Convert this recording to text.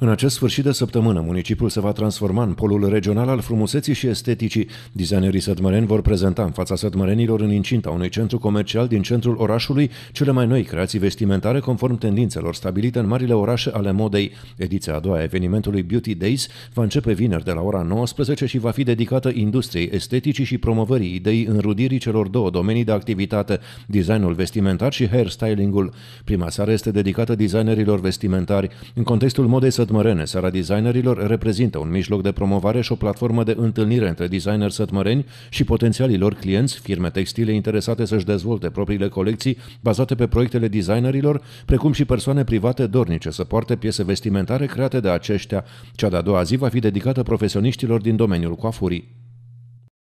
În acest sfârșit de săptămână, municipiul se va transforma în polul regional al frumuseții și esteticii. Designerii sătmăreni vor prezenta în fața sătmărenilor în incinta unui centru comercial din centrul orașului cele mai noi creații vestimentare conform tendințelor stabilite în marile orașe ale modei. Ediția a doua a evenimentului Beauty Days va începe vineri de la ora 19 și va fi dedicată industriei esteticii și promovării idei înrudirii celor două domenii de activitate, designul vestimentar și hairstylingul. Prima seară este dedicată designerilor vestimentari. În contextul modei să sătmărene, seara designerilor reprezintă un mijloc de promovare și o platformă de întâlnire între designer sătmăreni și potențialilor clienți, firme textile interesate să-și dezvolte propriile colecții bazate pe proiectele designerilor, precum și persoane private dornice să poarte piese vestimentare create de aceștia. Cea de-a doua zi va fi dedicată profesioniștilor din domeniul coafurii.